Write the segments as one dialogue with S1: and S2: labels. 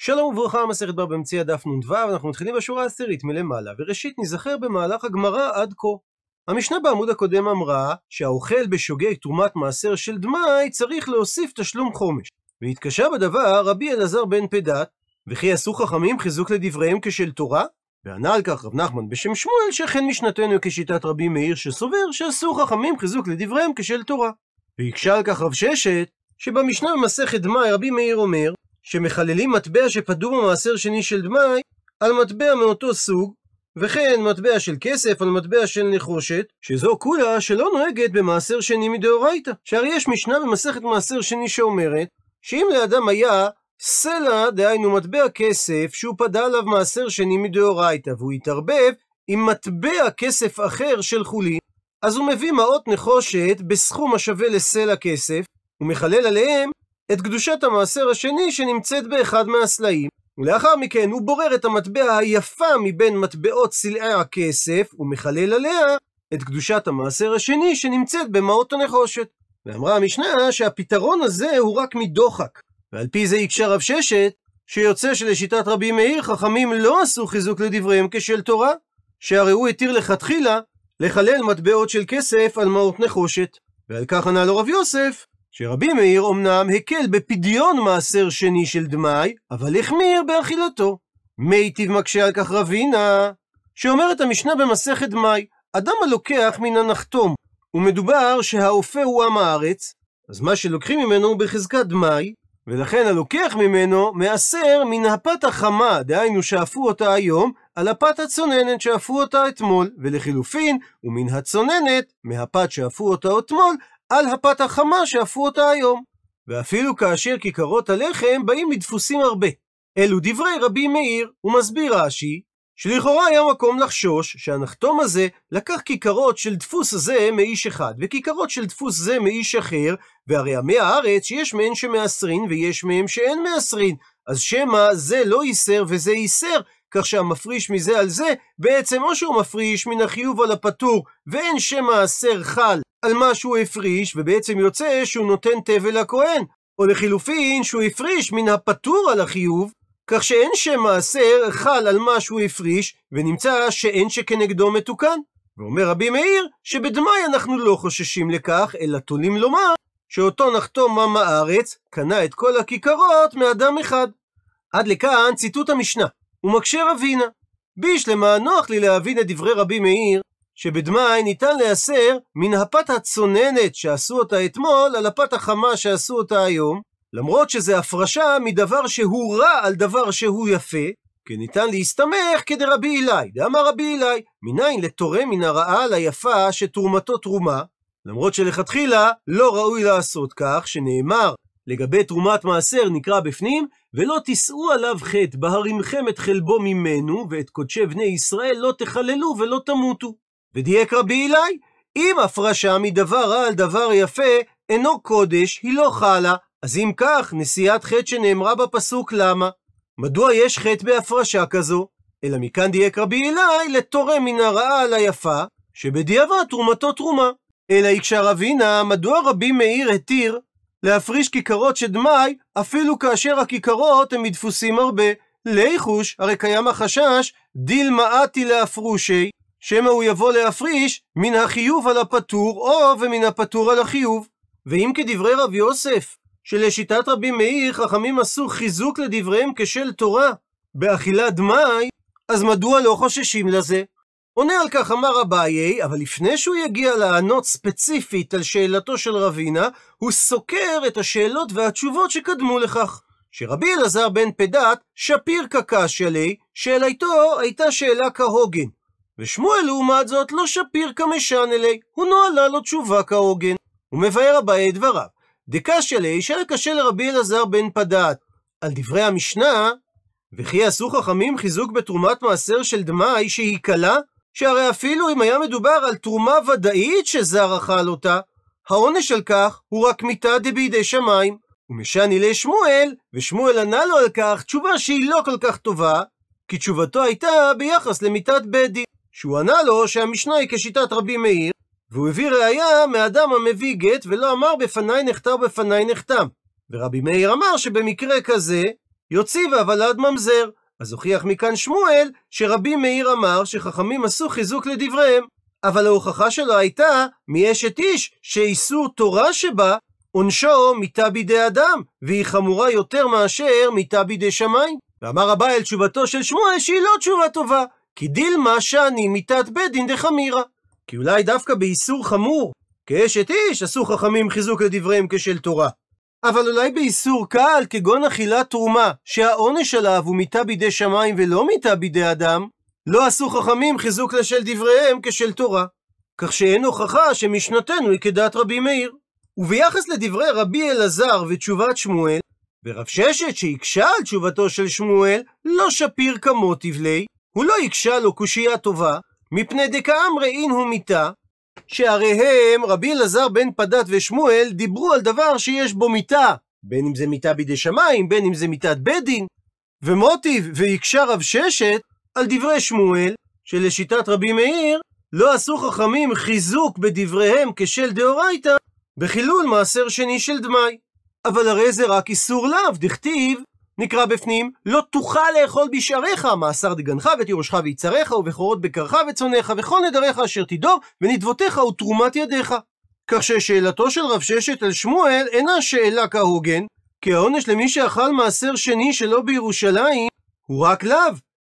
S1: שלום וברכה, מסכת בא במציא הדף נ"ו, אנחנו מתחילים בשורה העשירית מלמעלה, וראשית ניזכר במהלך הגמרא עד כה. המשנה בעמוד הקודם אמרה שהאוכל בשוגג תרומת מעשר של דמאי צריך להוסיף תשלום חומש. והתקשה בדבר רבי אלעזר בן פדת, וכי עשו חכמים חיזוק לדבריהם כשל תורה? וענה על כך רב נחמן בשם שמואל, שאכן משנתנו כשיטת רבי מאיר שסובר שעשו חכמים חיזוק לדבריהם כשל תורה. והקשה על כך רב ששת, שבמשנה במסכת דמאי רבי מאיר אומר שמחללים מטבע שפדו במעשר שני של דמאי על מטבע מאותו סוג, וכן מטבע של כסף על מטבע של נחושת, שזו כולה שלא נוהגת במעשר שני מדאורייתא. שהרי יש משנה במסכת מעשר שני שאומרת, שאם לאדם היה סלע, דהיינו מטבע כסף, שהוא פדה עליו מעשר שני מדאורייתא, והוא התערבב עם מטבע כסף אחר של חולין, אז הוא מביא מעות נחושת בסכום השווה לסלע כסף, ומחלל עליהם את קדושת המעשר השני שנמצאת באחד מהסלעים. ולאחר מכן הוא בורר את המטבע היפה מבין מטבעות סלעי הכסף, ומחלל עליה את קדושת המעשר השני שנמצאת במעות הנחושת. ואמרה המשנה שהפתרון הזה הוא רק מדוחק, ועל פי זה הקשה רב ששת, שיוצא שלשיטת רבי מאיר חכמים לא עשו חיזוק לדבריהם כשל תורה, שהרי הוא התיר לכתחילה לחלל מטבעות של כסף על מעות נחושת. ועל כך ענה לו רב יוסף, שרבי מאיר אמנם הקל בפדיון מעשר שני של דמאי, אבל החמיר באכילתו. מיטיב מקשה על כך רבינה, שאומרת המשנה במסכת דמאי, אדם הלוקח מן הנחתום, ומדובר שהאופה הוא עם הארץ, אז מה שלוקחים ממנו הוא בחזקת דמאי, ולכן הלוקח ממנו מעשר מן הפת החמה, דהיינו שאפו אותה היום, על הפת הצוננת שאפו אותה אתמול, ולחילופין, ומן הצוננת, מהפת שאפו אותה אתמול, על הפת החמה שאפו אותה היום. ואפילו כאשר כיכרות הלחם באים מדפוסים הרבה. אלו דברי רבי מאיר, ומסביר רש"י, שלכאורה היה מקום לחשוש שהנחתום הזה לקח כיכרות של דפוס זה מאיש אחד, וכיכרות של דפוס זה מאיש אחר, והרי עמי הארץ שיש מהן שמעשרין ויש מהן שאין מעשרין, אז שמא זה לא איסר וזה איסר, כך שהמפריש מזה על זה, בעצם או שהוא מפריש מן החיוב על הפטור, ואין שמא האסר חל על מה שהוא הפריש, ובעצם יוצא שהוא נותן תבל לכהן, או לחילופין שהוא הפריש מן הפטור על החיוב, כך שאין מעשר חל על מה שהוא הפריש, ונמצא שאין שכנגדו מתוקן. ואומר רבי מאיר, שבדמאי אנחנו לא חוששים לכך, אלא תולים לומר שאותו נחתום עם הארץ, קנה את כל הכיכרות מאדם אחד. עד לכאן ציטוט המשנה, ומקשה רבינה. בישלמה נוח לי להבין את דברי רבי מאיר, שבדמאי ניתן להסר מן הפת הצוננת שעשו אותה אתמול על הפת החמה שעשו אותה היום, למרות שזה הפרשה מדבר שהוא רע על דבר שהוא יפה, כניתן להסתמך כדרבי אילאי. דאמר רבי אילאי, מניין לתורם מן הרעה ליפה שתרומתו תרומה, למרות שלכתחילה לא ראוי לעשות כך, שנאמר לגבי תרומת מעשר נקרא בפנים, ולא תישאו עליו חטא, בהרימכם את חלבו ממנו, ואת קודשי בני ישראל לא תחללו ולא תמותו. ודייק רבי אלי, אם הפרשה מדבר רע על דבר יפה, אינו קודש, היא לא חלה. אז אם כך, נשיאת חטא שנאמרה בפסוק למה? מדוע יש חטא בהפרשה כזו? אלא מכאן דייק רבי אלי לתורם מן הרעה על היפה, שבדיעבד תרומתו תרומה. אלא הקשר אבינה, מדוע רבי מאיר התיר להפריש כיכרות דמאי, אפילו כאשר הכיכרות הם מדפוסים הרבה? ליחוש, הרי קיים החשש, דיל מעטי להפרושי, שמא הוא יבוא להפריש מן החיוב על הפטור או ומן הפטור על החיוב. ואם כדברי רב יוסף, שלשיטת רבי מאיר חכמים עשו חיזוק לדבריהם כשל תורה באכילת דמאי, אז מדוע לא חוששים לזה? עונה על כך אמר אביי, אבל לפני שהוא יגיע לענות ספציפית על שאלתו של רבינה, הוא סוקר את השאלות והתשובות שקדמו לכך. שרבי אלעזר בן פדת, שפיר קקש עלי, שאלתו הייתה שאלה כהוגן. ושמואל לעומת זאת לא שפיר כמשן אלי, הוא נועלה לו תשובה כהוגן. ומבאר הבאי את דבריו, דקשיא ליה שאלה קשה לרבי אלעזר בן פדת. על דברי המשנה, וכי עשו חכמים חיזוק בתרומת מעשר של דמאי שהיא קלה? שהרי אפילו אם היה מדובר על תרומה ודאית שזר אכל אותה, העונש על כך הוא רק מיתה דבידי שמיים. ומשני לשמואל, ושמואל ענה לו על כך תשובה שהיא לא כל כך טובה, כי תשובתו הייתה ביחס למיתת בית דין. שהוא ענה לו שהמשנה היא כשיטת רבי מאיר, והוא הביא ראייה מאדם המביא גט ולא אמר בפניי נחתם ובפניי נחתם. ורבי מאיר אמר שבמקרה כזה יוציא והוולד ממזר. אז הוכיח מכאן שמואל שרבי מאיר אמר שחכמים עשו חיזוק לדבריהם. אבל ההוכחה שלו הייתה מאשת איש שאיסור תורה שבה עונשו מיתה בידי אדם, והיא חמורה יותר מאשר מיתה בידי שמיים. ואמר הבעל תשובתו של שמואל שהיא לא תשובה טובה, כי דילמה שאני מיתת בית דין דחמירה. כי אולי דווקא באיסור חמור, כאשת איש עשו חכמים חיזוק לדבריהם כשל תורה. אבל אולי באיסור קל, כגון אכילת תרומה, שהעונש עליו הוא מיתה בידי שמיים ולא מיתה בידי אדם, לא עשו חכמים חיזוק לשל דבריהם כשל תורה. כך שאין הוכחה שמשנתנו היא כדעת רבי מאיר. וביחס לדברי רבי אלעזר ותשובת שמואל, ורב ששת שהקשה על תשובתו של שמואל, לא שפיר כמות תבלי, הוא לא הקשה לו קושייה טובה, מפני דקאמרי אין הוא מיתה, שהרי הם, רבי אלעזר בן פדת ושמואל, דיברו על דבר שיש בו מיתה, בין אם זה מיתה בידי שמיים, בין אם זה מיתת בית דין. ומוטיב והקשה רב ששת על דברי שמואל, שלשיטת רבי מאיר, לא עשו חכמים חיזוק בדבריהם כשל דאורייתא, בחילול מעשר שני של דמאי. אבל הרי זה רק איסור לאו, דכתיב, נקרא בפנים, לא תוכל לאכול בשעריך, מאסר דגנך ותירושך ויצריך, ובכורות בקרך וצונאיך, וכל נדריך אשר תדור, ונדבותיך ותרומת ידיך. כך ששאלתו של רב ששת על שמואל אינה שאלה כהוגן, כי העונש למי שאכל מעשר שני שלא בירושלים הוא רק לאו,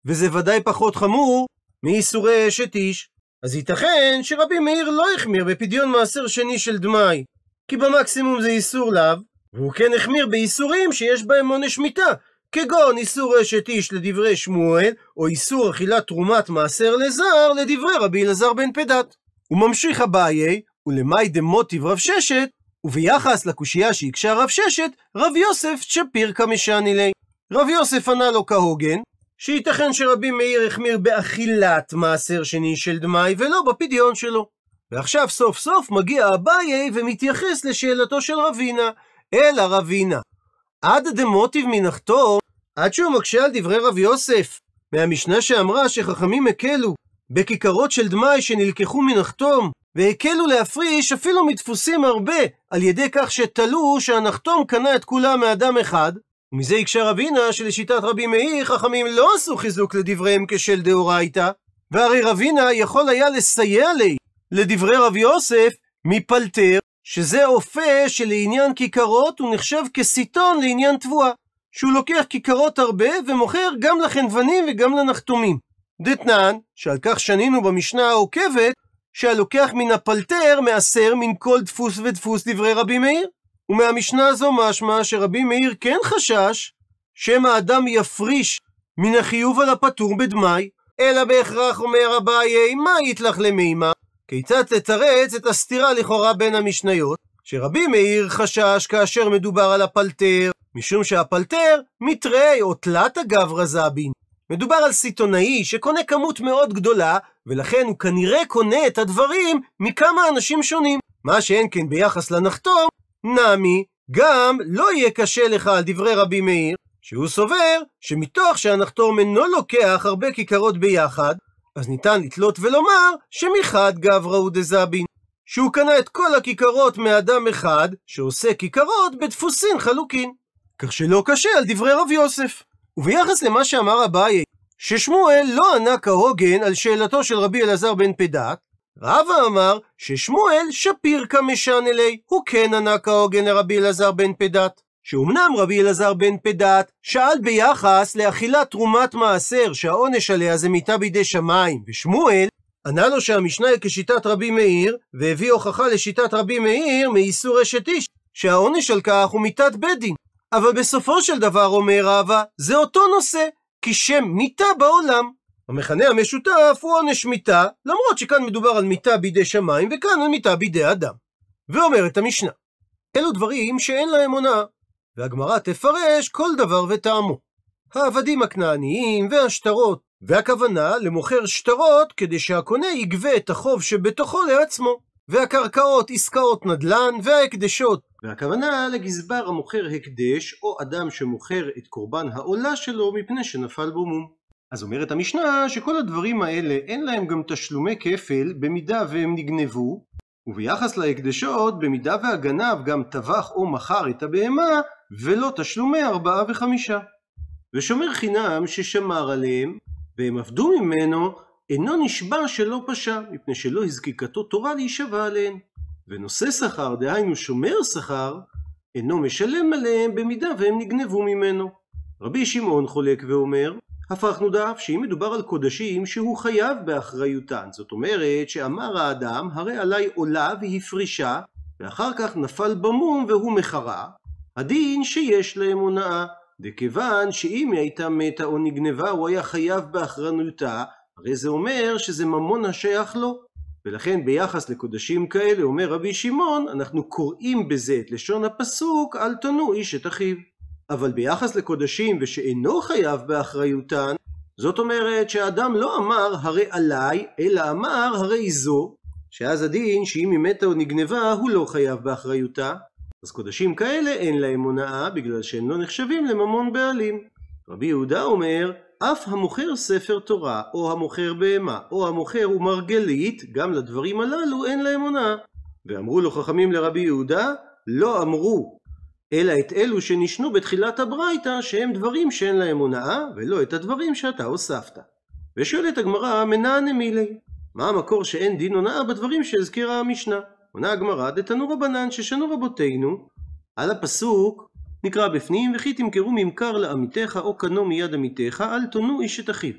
S1: וזה ודאי פחות חמור מאיסורי אשת איש. אז ייתכן שרבי מאיר לא החמיר בפדיון מעשר שני של דמאי, כי במקסימום זה איסור לאו, והוא כן החמיר באיסורים שיש בהם עונש מיתה, כגון איסור אשת איש לדברי שמואל, או איסור אכילת תרומת מעשר לזר לדברי רבי אלעזר בן פדת. וממשיך אביי, ולמאי דמוטיב רב ששת, וביחס לקושייה שהקשה רב ששת, רב יוסף צ'פיר קמשני לי. רב יוסף ענה לו כהוגן, שייתכן שרבי מאיר החמיר באכילת מעשר שני של דמאי, ולא בפדיון שלו. ועכשיו סוף סוף מגיע אביי ומתייחס לשאלתו של רבינה, אלא רבינה. עד דמוטיב מנחתו, עד שהוא מקשה על דברי רב יוסף, מהמשנה שאמרה שחכמים הקלו בכיכרות של דמאי שנלקחו מן החתום, והקלו להפריש אפילו מדפוסים הרבה, על ידי כך שתלו שהנחתום קנה את כולם מאדם אחד, ומזה הקשה רבינה שלשיטת רבי מאיר חכמים לא עשו חיזוק לדבריהם כשל דאורייתא, והרי רבינה יכול היה לסייע לי לדברי רב יוסף מפלטר שזה אופה שלעניין כיכרות הוא נחשב כסיטון לעניין תבואה, שהוא לוקח כיכרות הרבה ומוכר גם לחנוונים וגם לנחתומים. דתנן, שעל כך שנינו במשנה העוקבת, שהלוקח מן הפלטר מעשר מן כל דפוס ודפוס דברי רבי מאיר. ומהמשנה הזו משמע שרבי מאיר כן חשש שמא האדם יפריש מן החיוב על הפטור בדמי, אלא בהכרח אומר אביי, מה יתלך למימה? כיצד תתרץ את הסתירה לכאורה בין המשניות, שרבי מאיר חשש כאשר מדובר על הפלטר, משום שהפלטר מתרי או תלת אגב רזבין. מדובר על סיטונאי שקונה כמות מאוד גדולה, ולכן הוא כנראה קונה את הדברים מכמה אנשים שונים. מה שאין כן ביחס לנחתום, נמי, גם לא יהיה קשה לך על דברי רבי מאיר, שהוא סובר שמתוך שהנחתום אינו לוקח הרבה כיכרות ביחד, אז ניתן לתלות ולומר שמחד גברא דזבין, שהוא קנה את כל הכיכרות מאדם אחד, שעושה כיכרות בדפוסין חלוקין. כך שלא קשה על דברי רב יוסף. וביחס למה שאמר אביי, ששמואל לא ענה כהוגן על שאלתו של רבי אלעזר בן פדת, רבא אמר ששמואל שפיר כמשן אלי, הוא כן ענה כהוגן לרבי אלעזר בן פדת. שאומנם רבי אלעזר בן פדת שאל ביחס לאכילת תרומת מעשר, שהעונש עליה זה מיתה בידי שמיים, ושמואל ענה לו שהמשנה היא כשיטת רבי מאיר, והביא הוכחה לשיטת רבי מאיר מאיסור אשת איש, שהעונש על כך הוא מיתת בית דין. אבל בסופו של דבר, אומר רבא, זה אותו נושא, כי שם מיתה בעולם. המכנה המשותף הוא עונש מיתה, למרות שכאן מדובר על מיתה בידי שמיים, וכאן על מיתה בידי אדם. ואומרת המשנה, אלו דברים שאין להם הונאה, והגמרא תפרש כל דבר וטעמו. העבדים הכנעניים והשטרות, והכוונה למוכר שטרות כדי שהקונה יגבה את החוב שבתוכו לעצמו. והקרקעות עסקאות נדל"ן וההקדשות. והכוונה לגזבר המוכר הקדש או אדם שמוכר את קורבן העולה שלו מפני שנפל בו מום. אז אומרת המשנה שכל הדברים האלה אין להם גם תשלומי כפל במידה והם נגנבו, וביחס להקדשות במידה והגנב גם טבח או מכר את הבהמה ולא תשלומי ארבעה וחמישה. ושומר חינם ששמר עליהם, והם עבדו ממנו, אינו נשבע שלא פשע, מפני שלא הזקיקתו תורה להישבע עליהן. ונושא שכר, דהיינו שומר שכר, אינו משלם עליהם במידה והם נגנבו ממנו. רבי שמעון חולק ואומר, הפכנו דף שאם מדובר על קודשים שהוא חייב באחריותן, זאת אומרת שאמר האדם הרי עלי עולה והפרישה ואחר כך נפל במום והוא מכרה הדין שיש להם הונאה, וכיוון שאם היא הייתה מתה או נגנבה הוא היה חייב באחרנותה, הרי זה אומר שזה ממון השייך לו. ולכן ביחס לקודשים כאלה, אומר רבי שמעון, אנחנו קוראים בזה את לשון הפסוק, אל תנו איש את אחיו. אבל ביחס לקודשים ושאינו חייב באחריותן, זאת אומרת שהאדם לא אמר הרי עליי, אלא אמר הרי זו, שאז הדין שאם היא מתה או נגנבה, הוא לא חייב באחריותה, אז קודשים כאלה אין להם הונאה בגלל שהם לא נחשבים לממון בעלים. רבי יהודה אומר אף המוכר ספר תורה או המוכר בהמה או המוכר ומרגלית גם לדברים הללו אין להם הונאה. ואמרו לו חכמים לרבי יהודה לא אמרו אלא את אלו שנשנו בתחילת הברייתא שהם דברים שאין להם הונאה ולא את הדברים שאתה הוספת. ושואלת הגמרא מנענה מילי מה המקור שאין דין הונאה בדברים שהזכירה המשנה? עונה הגמרא דתנו רבנן ששנו רבותינו על הפסוק נקרא בפנים וכי תמכרו ממכר לעמיתך או קנו מיד עמיתך אל תונו איש את אחיו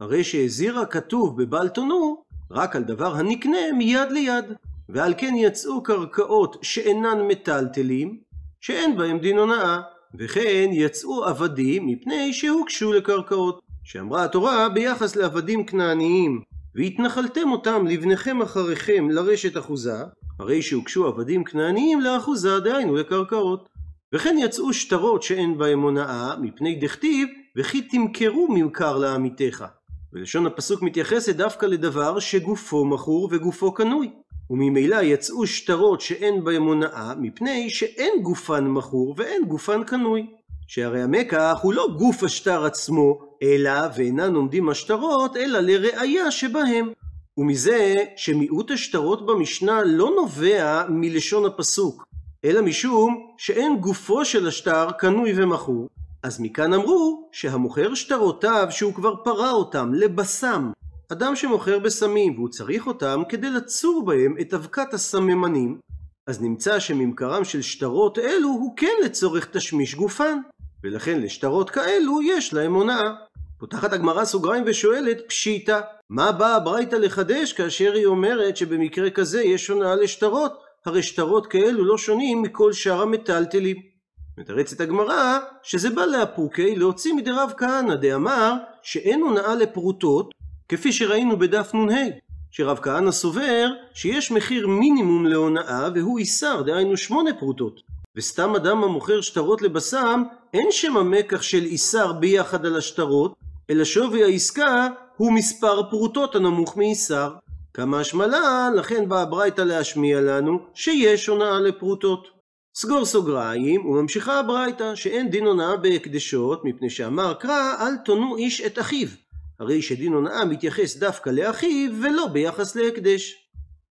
S1: הרי שהזהירה כתוב בבל תונו רק על דבר הנקנה מיד ליד ועל כן יצאו קרקעות שאינן מטלטלים שאין בהם דין הונאה וכן יצאו עבדים מפני שהוגשו לקרקעות שאמרה התורה ביחס לעבדים כנעניים והתנחלתם אותם לבניכם אחריכם לרשת אחוזה הרי שהוגשו עבדים כנעניים לאחוזה דהיינו לקרקעות. וכן יצאו שטרות שאין בהם הונאה מפני דכתיב וכי תמכרו ממכר לעמיתך. ולשון הפסוק מתייחסת דווקא לדבר שגופו מכור וגופו קנוי. וממילא יצאו שטרות שאין בהם הונאה מפני שאין גופן מכור ואין גופן קנוי. שהרי המקח הוא לא גוף השטר עצמו, אלא ואינן עומדים השטרות, אלא לראיה שבהם. ומזה שמיעוט השטרות במשנה לא נובע מלשון הפסוק, אלא משום שאין גופו של השטר קנוי ומכור, אז מכאן אמרו שהמוכר שטרותיו שהוא כבר פרה אותם לבסם, אדם שמוכר בסמים והוא צריך אותם כדי לצור בהם את אבקת הסממנים, אז נמצא שממכרם של שטרות אלו הוא כן לצורך תשמיש גופן, ולכן לשטרות כאלו יש להם הונאה. פותחת הגמרא סוגריים ושואלת פשיטא, מה באה הברייתא לחדש כאשר היא אומרת שבמקרה כזה יש הונאה לשטרות, הרי שטרות כאלו לא שונים מכל שאר המטלטלים. מתרצת הגמרא שזה בא לאפוקי להוציא מדי רב כהנא דאמר שאין הונאה לפרוטות כפי שראינו בדף נ"ה שרב כהנא סובר שיש מחיר מינימום להונאה והוא איסר דהיינו שמונה פרוטות וסתם אדם המוכר שטרות לבשם, אין שם המקח של איסר ביחד על השטרות, אלא שווי העסקה הוא מספר פרוטות הנמוך מאיסר. כמה השמלה, לכן באה ברייתא להשמיע לנו שיש הונאה לפרוטות. סגור סוגריים, וממשיכה הברייתא, שאין דין הונאה בהקדשות, מפני שאמר קרא, אל תונו איש את אחיו. הרי שדין הונאה מתייחס דווקא לאחיו, ולא ביחס להקדש.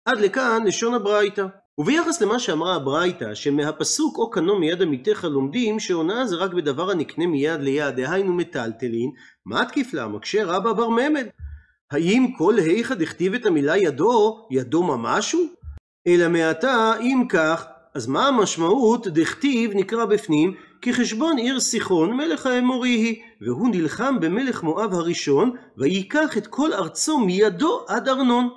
S1: עד לכאן לשון הברייתא. וביחס למה שאמרה הברייתא, שמהפסוק או קנו מיד עמיתך לומדים, שהונאה זה רק בדבר הנקנה מיד ליד, דהיינו מטלטלין, תקיף לה מקשה רבא בר ממד. האם כל היכא דכתיב את המילה ידו, ידו ממשהו? אלא מעתה, אם כך, אז מה המשמעות דכתיב נקרא בפנים חשבון עיר סיחון מלך האמורי היא והוא נלחם במלך מואב הראשון וייקח את כל ארצו מידו עד ארנון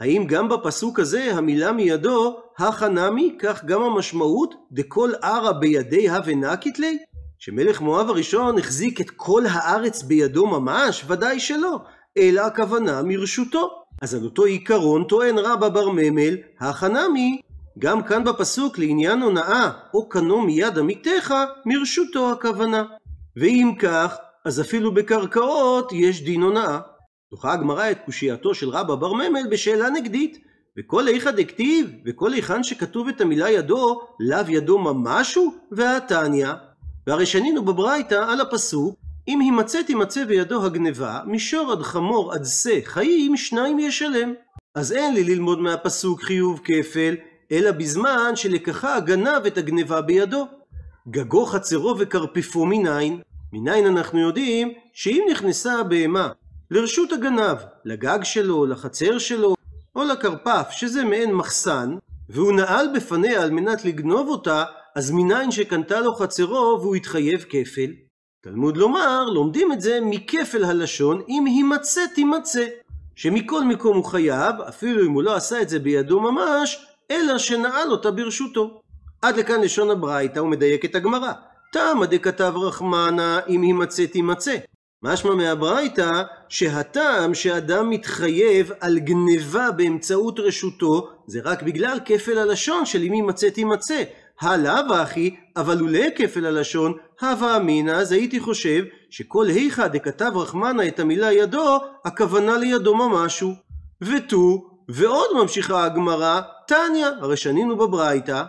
S1: האם גם בפסוק הזה המילה מידו החנמי, כך גם המשמעות, דכל ערא בידי הווה נקיתלי, שמלך מואב הראשון החזיק את כל הארץ בידו ממש? ודאי שלא, אלא הכוונה מרשותו. אז על אותו עיקרון טוען רבא בר ממל, החנמי, גם כאן בפסוק לעניין הונאה, או קנו מיד עמיתך, מרשותו הכוונה. ואם כך, אז אפילו בקרקעות יש דין הונאה. דוחה הגמרא את קושייתו של רבא בר ממל בשאלה נגדית. וכל איכא דכתיב, וכל היכן שכתוב את המילה ידו, לאו ידו ממש הוא, והתניא. והרי שנינו בברייתא על הפסוק, אם הימצא תימצא בידו הגנבה, משור עד חמור עד שא חיים, שניים ישלם. אז אין לי ללמוד מהפסוק חיוב כפל, אלא בזמן שלקחה הגנב את הגנבה בידו. גגו חצרו וכרפפו מניין? מניין אנחנו יודעים שאם נכנסה הבהמה לרשות הגנב, לגג שלו, לחצר שלו, או לכרפף שזה מעין מחסן, והוא נעל בפניה על מנת לגנוב אותה, אז מניין שקנתה לו חצרו והוא התחייב כפל? תלמוד לומר, לומדים את זה מכפל הלשון, אם הימצא תימצא. שמכל מקום הוא חייב, אפילו אם הוא לא עשה את זה בידו ממש, אלא שנעל אותה ברשותו. עד לכאן לשון הברייתא ומדייקת הגמרא. תמא דכתב רחמנה אם הימצא תימצא. משמע מהברייתא שהטעם שאדם מתחייב על גניבה באמצעות רשותו זה רק בגלל כפל הלשון של אם יימצא תימצא. הלאו אחי, אבל אולי לא כפל הלשון, הווה אמינא, אז הייתי חושב שכל היכא דכתב רחמנא את המילה ידו, הכוונה לידו ממשו. ותו, ועוד ממשיכה הגמרא, תניא, הרי שנינו בברייתא,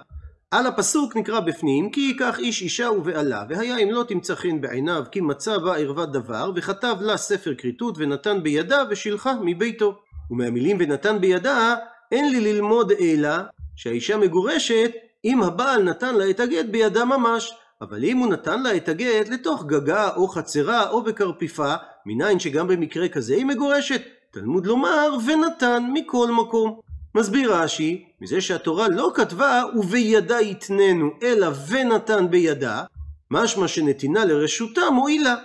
S1: על הפסוק נקרא בפנים, כי ייקח איש אישה ובעלה, והיה אם לא תמצא חן בעיניו, כי מצא בה ערווה דבר, וכתב לה ספר כריתות, ונתן בידה, ושילחה מביתו. ומהמילים ונתן בידה, אין לי ללמוד אלא שהאישה מגורשת, אם הבעל נתן לה את הגט בידה ממש. אבל אם הוא נתן לה את הגט לתוך גגה או חצרה או בקרפיפה, מניין שגם במקרה כזה היא מגורשת. תלמוד לומר ונתן מכל מקום. מסביר רש"י, מזה שהתורה לא כתבה ובידה יתננו, אלא ונתן בידה, משמע שנתינה לרשותה מועילה.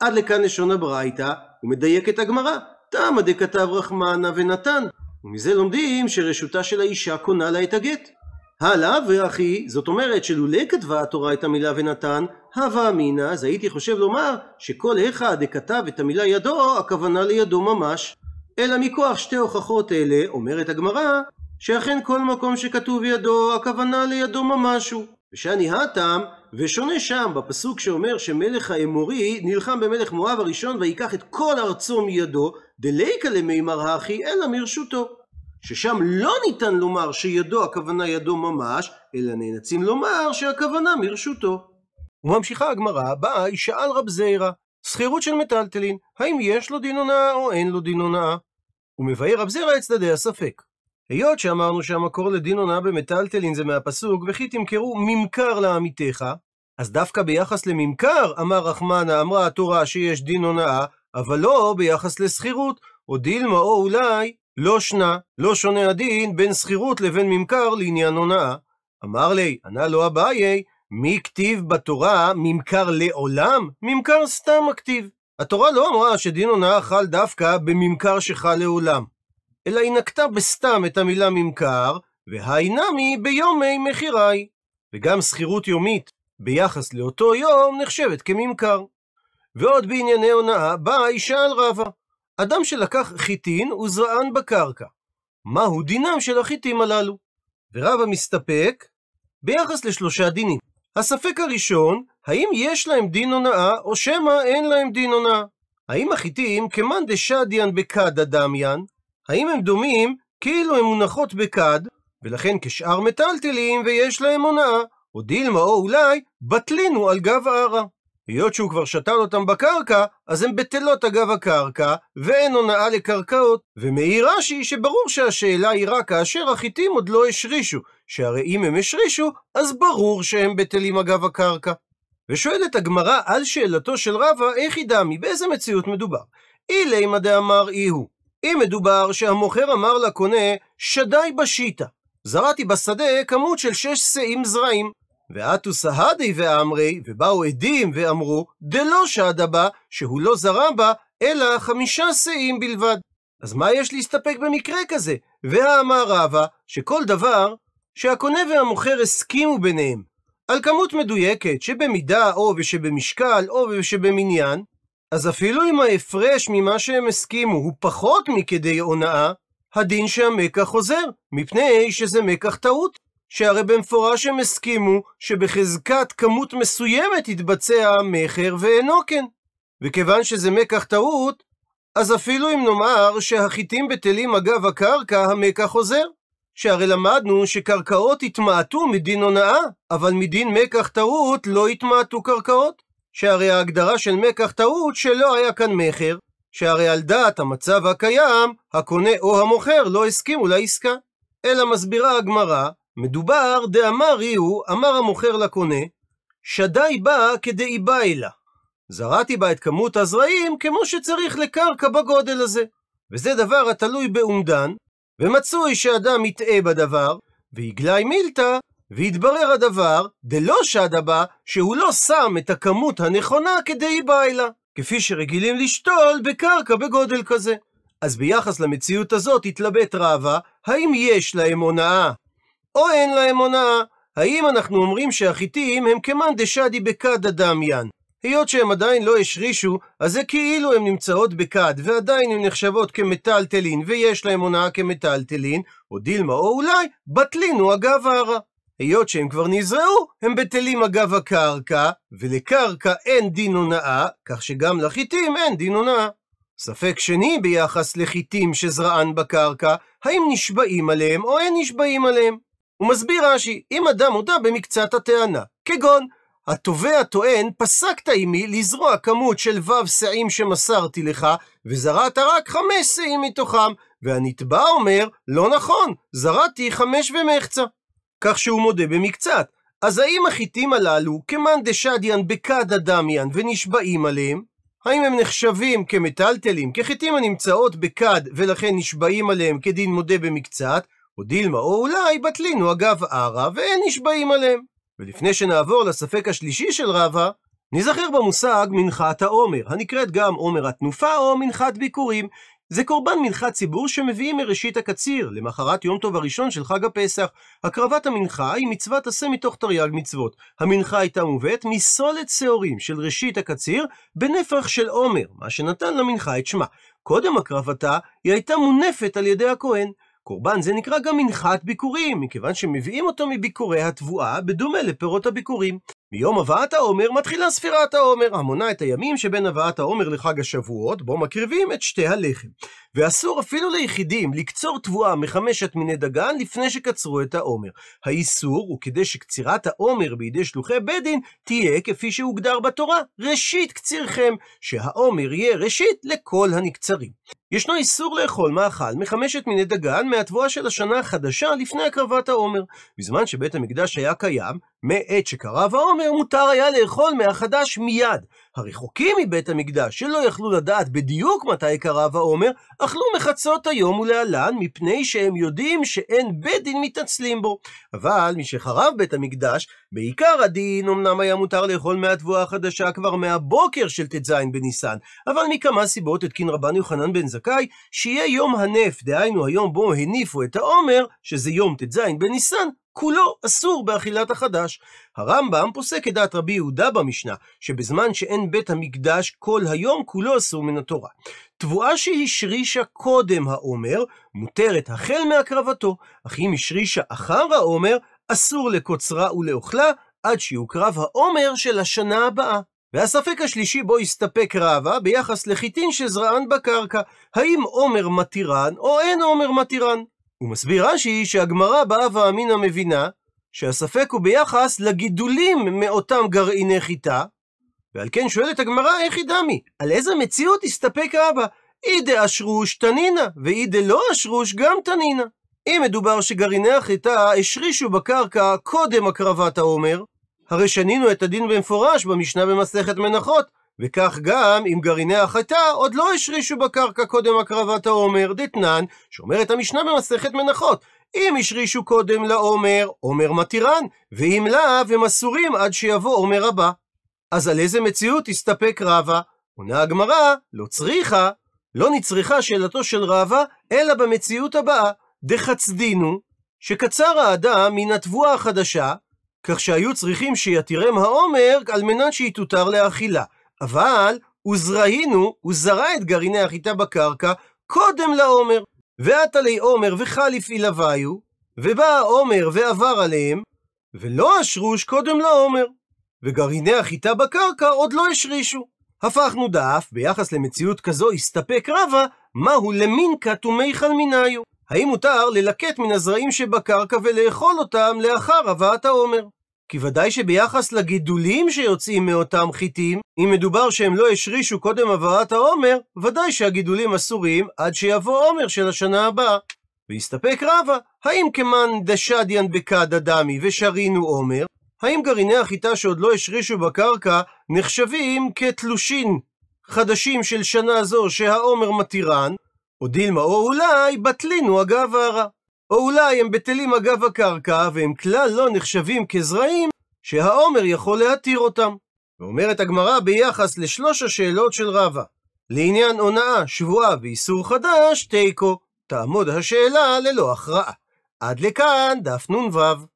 S1: עד לכאן לשון הברייתא, את הגמרא, תמה דכתב רחמנה ונתן. ומזה לומדים שרשותה של האישה קונה לה את הגט. הלאה ואחי, זאת אומרת שלולא כתבה התורה את המילה ונתן, הווה אמינא, אז הייתי חושב לומר שכל אחד דכתב את המילה ידו, הכוונה לידו ממש. אלא מכוח שתי הוכחות אלה, אומרת הגמרא, שאכן כל מקום שכתוב ידו, הכוונה לידו ממשהו. ושאני האטם, ושונה שם בפסוק שאומר שמלך האמורי נלחם במלך מואב הראשון ויקח את כל ארצו מידו, דליקה למימר האחי, אלא מרשותו. ששם לא ניתן לומר שידו הכוונה ידו ממש, אלא נאלצים לומר שהכוונה מרשותו. וממשיכה הגמרא, באה היא שאל רב זיירא, שכירות של מטלטלין, האם יש לו דין הונאה או אין לו דין הונאה? הוא מבאר רב זרע את צדדי הספק. היות שאמרנו שהמקור לדין הונאה במטלטלין זה מהפסוק, וכי תמכרו ממכר לעמיתך, אז דווקא ביחס לממכר, אמר רחמנה, אמרה התורה שיש דין הונאה, אבל לא ביחס לשכירות, או דילמה או אולי לא שנה, לא שונה הדין בין שכירות לבין ממכר לעניין הונאה. אמר לי, ענה לו אביי, מי כתיב בתורה ממכר לעולם? ממכר סתם הכתיב. התורה לא אמרה שדין הונאה חל דווקא בממכר שחל לעולם, אלא היא נקטה בסתם את המילה ממכר, והי נמי ביומי מחיריי. וגם שכירות יומית ביחס לאותו יום נחשבת כממכר. ועוד בענייני הונאה באה אישה על רבה. אדם שלקח חיטין וזרען בקרקע. מהו דינם של החיטים הללו? ורבה מסתפק ביחס לשלושה דינים. הספק הראשון, האם יש להם דין הונאה, או שמא אין להם דין הונאה? האם החיטים כמאן דשדיאן בקד אדמיאן? האם הם דומים כאילו הם מונחות בקד ולכן כשאר מטלטלים ויש להם הונאה, או דילמה או אולי בטלינו על גב ערה. היות שהוא כבר שתל אותם בקרקע, אז הן בטלות אגב הקרקע, ואין הונאה לקרקעות. ומעיר רש"י שברור שהשאלה היא רק כאשר החיטים עוד לא השרישו, שהרי אם הם השרישו, אז ברור שהם בטלים אגב הקרקע. ושואלת הגמרא על שאלתו של רבא, איך היא דמי, באיזה מציאות מדובר? אילימא דאמר אי הוא. אם מדובר שהמוכר אמר לקונה, שדי בשיטה. זרעתי בשדה כמות של שש שאים זרעים, ואתו סהדי ואמרי, ובאו עדים ואמרו, דלא שדה בה, שהוא לא זרם בה, אלא חמישה שאים בלבד. אז מה יש להסתפק במקרה כזה? והאמר רבא, שכל דבר שהקונה והמוכר הסכימו ביניהם על כמות מדויקת שבמידה או ושבמשקל או ושבמניין, אז אפילו אם ההפרש ממה שהם הסכימו הוא פחות מכדי הונאה, הדין שהמקח חוזר, מפני שזה מקח טעות. שהרי במפורש הם הסכימו שבחזקת כמות מסוימת יתבצע המכר ואינו כן. וכיוון שזה מקח טעות, אז אפילו אם נאמר שהחיטים בטלים אגב הקרקע, המקח חוזר. שהרי למדנו שקרקעות התמעטו מדין הונאה, אבל מדין מקח טעות לא התמעטו קרקעות. שהרי ההגדרה של מקח טעות שלא היה כאן מכר, שהרי על דעת המצב הקיים, הקונה או המוכר לא הסכימו לעסקה. אלא מסבירה הגמרא מדובר דאמר יהו, אמר המוכר לקונה, שדי בה כדאיבאי לה. זרעתי בה את כמות הזרעים כמו שצריך לקרקע בגודל הזה. וזה דבר התלוי באומדן, ומצוי שאדם יטעה בדבר, ויגלי מילתא, והתברר הדבר, דלא שדה בה, שהוא לא שם את הכמות הנכונה כדאיבאי לה, כפי שרגילים לשתול בקרקע בגודל כזה. אז ביחס למציאות הזאת התלבט רבה, האם יש להם הונאה או אין להם הונאה? האם אנחנו אומרים שהחיתים הם כמאן דשדי בקד הדמיין? היות שהם עדיין לא השרישו, אז זה כאילו הן נמצאות בקד, ועדיין הן נחשבות כמטלטלין, ויש להן הונאה כמטלטלין, או דילמה או אולי, בטלינו אגב הרע. היות שהם כבר נזרעו, הם בטלים אגב הקרקע, ולקרקע אין דין הונאה, כך שגם לחיתים אין דין הונאה. ספק שני ביחס לחיתים שזרען בקרקע, האם נשבעים עליהם או אין נשבעים עליהם. הוא מסביר רש"י, אם אדם הודה במקצת הטענה, כגון התובע טוען, פסקת עימי לזרוע כמות של ו' שאים שמסרתי לך, וזרעת רק חמש שאים מתוכם, והנתבע אומר, לא נכון, זרעתי חמש ומחצה. כך שהוא מודה במקצת. אז האם החיטים הללו, כמאן דשדיאן בקד אדמיאן, ונשבעים עליהם? האם הם נחשבים כמטלטלים, כחיטים הנמצאות בקד ולכן נשבעים עליהם כדין מודה במקצת, או דילמה, או אולי בטלינו אגב ערא, ואין נשבעים עליהם. ולפני שנעבור לספק השלישי של רבא, נזכר במושג מנחת העומר, הנקראת גם עומר התנופה או מנחת ביקורים. זה קורבן מנחת ציבור שמביאים מראשית הקציר, למחרת יום טוב הראשון של חג הפסח. הקרבת המנחה היא מצוות עשה מתוך תרי"ג מצוות. המנחה הייתה מובאת מסולת שעורים של ראשית הקציר בנפח של עומר, מה שנתן למנחה את שמה. קודם הקרבתה, היא הייתה מונפת על ידי הכהן. קורבן זה נקרא גם מנחת ביכורים, מכיוון שמביאים אותו מביקורי התבואה, בדומה לפירות הביכורים. מיום הבאת העומר מתחילה ספירת העומר, המונה את הימים שבין הבאת העומר לחג השבועות, בו מקריבים את שתי הלחם. ואסור אפילו ליחידים לקצור תבואה מחמשת מיני דגן לפני שקצרו את העומר. האיסור הוא כדי שקצירת העומר בידי שלוחי בית דין תהיה כפי שהוגדר בתורה, ראשית קצירכם, שהעומר יהיה ראשית לכל הנקצרים. ישנו איסור לאכול מאכל מחמשת מיני דגן מהתבואה של השנה החדשה לפני הקרבת העומר. בזמן שבית המקדש היה קיים, מעת שקרב העומר, מותר היה לאכול מהחדש מיד. הרחוקים מבית המקדש, שלא יכלו לדעת בדיוק מתי קרב העומר, אכלו מחצות היום ולהלן, מפני שהם יודעים שאין בית דין מתעצלים בו. אבל משחרב בית המקדש, בעיקר הדין אמנם היה מותר לאכול מהתבואה החדשה כבר מהבוקר של ט"ז בניסן, אבל מכמה סיבות התקין רבן יוחנן בן זכאי, שיהיה יום הנף, דהיינו היום בו הניפו את העומר, שזה יום ט"ז בניסן, כולו אסור באכילת החדש. הרמב"ם פוסק את דעת רבי יהודה במשנה, שבזמן שאין בית המקדש כל היום, כולו אסור מן התורה. תבואה שהשרישה קודם העומר, מותרת החל מהקרבתו, אך אם השרישה אחר העומר, אסור לקוצרה ולאוכלה, עד שיוקרב העומר של השנה הבאה. והספק השלישי בו הסתפק רבה ביחס לחיטין שזרען בקרקע, האם עומר מתירן או אין עומר מתירן. מסביר רש"י שהגמרא באה ואמינא מבינה שהספק הוא ביחס לגידולים מאותם גרעיני חיטה, ועל כן שואלת הגמרא איך היא דמי, על איזה מציאות הסתפק האבא? אי דאשרוש תנינא, ואי דלא אשרוש גם תנינא. אם מדובר שגרעיני החיטה השרישו בקרקע קודם הקרבת העומר, הרי שנינו את הדין במפורש במשנה במסכת מנחות, וכך גם אם גרעיני החטא עוד לא השרישו בקרקע קודם הקרבת העומר, דתנן, שאומרת המשנה במסכת מנחות, אם השרישו קודם לעומר, עומר מתירן, ואם לאו, הם אסורים עד שיבוא עומר הבא. אז על איזה מציאות הסתפק רבה? עונה הגמרא, לא צריכה. לא נצריכה שאלתו של רבה, אלא במציאות הבאה, דחצדינו, שקצר האדם מן התבואה החדשה, כך שהיו צריכים שיתירם העומר על מנת שהיא תותר לאכילה. אבל וזרעינו, הוא זרע את גרעיני החיטה בקרקע קודם לעומר. ועטלי עומר וחליפי לביו, ובא העומר ועבר עליהם, ולא אשרוש קודם לעומר. וגרעיני החיטה בקרקע עוד לא השרישו. הפכנו דף, ביחס למציאות כזו הסתפק רבה, מהו למינקה טומי חלמיניו. האם מותר ללקט מן הזרעים שבקרקע ולאכול אותם לאחר הבאת העומר? כי ודאי שביחס לגידולים שיוצאים מאותם חיטים, אם מדובר שהם לא השרישו קודם הבאת העומר, ודאי שהגידולים אסורים עד שיבוא עומר של השנה הבאה. והסתפק רבא, האם כמן דשדיאן בקד דמי ושרינו עומר, האם גרעיני החיטה שעוד לא השרישו בקרקע נחשבים כתלושין חדשים של שנה זו שהעומר מתירן, או דילמה או אולי בטלינו אגב הרע. או אולי הם בטלים אגב הקרקע, והם כלל לא נחשבים כזרעים, שהעומר יכול להתיר אותם. ואומרת הגמרא ביחס לשלוש השאלות של רבא. לעניין הונאה, שבועה ואיסור חדש, תיקו. תעמוד השאלה ללא הכרעה. עד לכאן דף נ"ו.